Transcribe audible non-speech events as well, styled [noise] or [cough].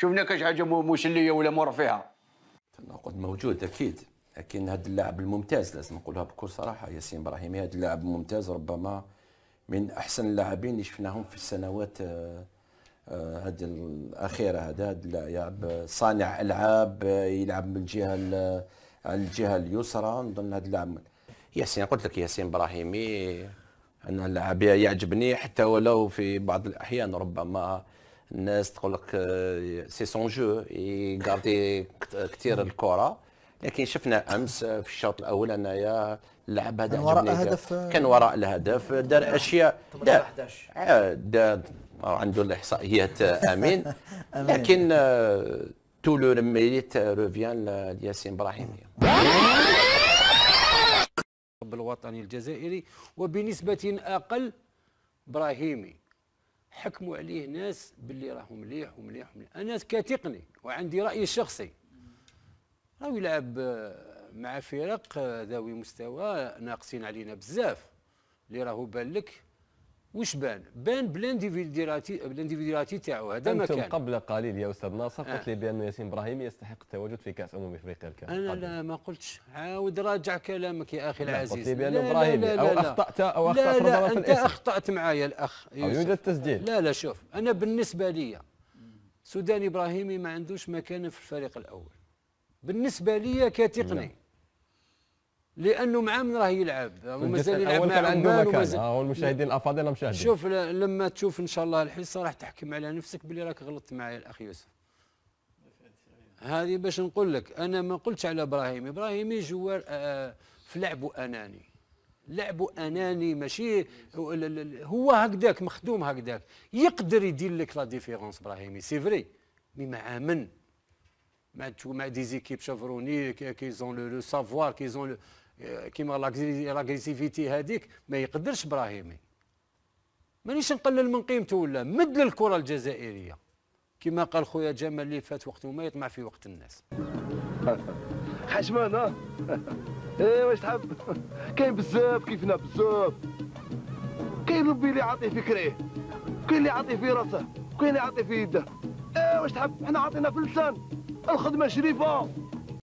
شفنا كاش حاجه مسليه ولا مور فيها التناقض موجود اكيد لكن هذا اللاعب الممتاز لازم نقولها بكل صراحه ياسين ابراهيمي هذا اللاعب الممتاز ربما من احسن اللاعبين اللي شفناهم في السنوات هذه آه، آه، الاخيره هذا اللاعب آه، صانع العاب يلعب من الجهه على الجهه اليسرى نظن هذا اللاعب ياسين قلت لك ياسين ابراهيمي انا اللاعب يعجبني حتى ولو في بعض الاحيان ربما الناس تقول لك سي سون جو يغاردي كثير الكره لكن شفنا امس في الشوط الاول انايا لعب هذا كان وراء الهدف آه، كان وراء الهدف دار اشياء دار 11 آه، دار عنده الاحصائيات آه، [laughs] امين لكن تو لو ميريت روفيان لياسين ابراهيمي الوطني الجزائري وبنسبه اقل ابراهيمي حكموا عليه ناس باللي راهو مليح ومليح ومليح انا كتقني وعندي رايي الشخصي راهو يلعب مع فرق ذوي مستوى ناقصين علينا بزاف اللي راهو بالك واش بان؟ بان بالانديفيديالاتي تاعو هذا ما كان قبل قليل يا استاذ ناصر قلت لي آه. بان ياسين ابراهيم يستحق التواجد في كاس امم افريقيا الكاس انا لا ما قلتش عاود راجع كلامك يا اخي العزيز قلت لي بان ابراهيم او اخطات او اخطات لا لا انت الاسم. اخطات معايا الاخ يوسف. يوجد التسجيل لا لا شوف انا بالنسبه لي سوداني ابراهيمي ما عندوش مكان في الفريق الاول بالنسبه لي كتقني نعم. لانه مع من راه يلعب ومازال يلعب مع عمان والمشاهدين الافاضل مشاهدين شوف لما تشوف ان شاء الله الحصه راح تحكم على نفسك بلي راك غلطت معايا الاخ يوسف هذه باش نقول لك انا ما قلتش على ابراهيم ابراهيم جوار آه، في لعبه اناني لعبه اناني ماشي هو هكذاك مخدوم هكذاك يقدر يدير لك لا ديفيرونس ابراهيمي سي فري مي مع من مع مع ديزيكيب زيكيب شافروني كيزون لو سافوار كيزون كيما لاكريسيفيتي هذيك ما يقدرش ابراهيمي مانيش نقلل من قيمته ولا مد للكره الجزائريه كما قال خويا جمال اللي فات وقته ما يطمع في وقت الناس [laughs] حشمان ها [laughs] ايه واش تحب [laughs] كاين بزاف كيفنا بزاف كاين ربي اللي عاطيه في كريه كاين اللي عاطيه في راسه كاين اللي عاطيه في يده ايه واش تحب حنا عاطينا في اللسان الخدمه شريفه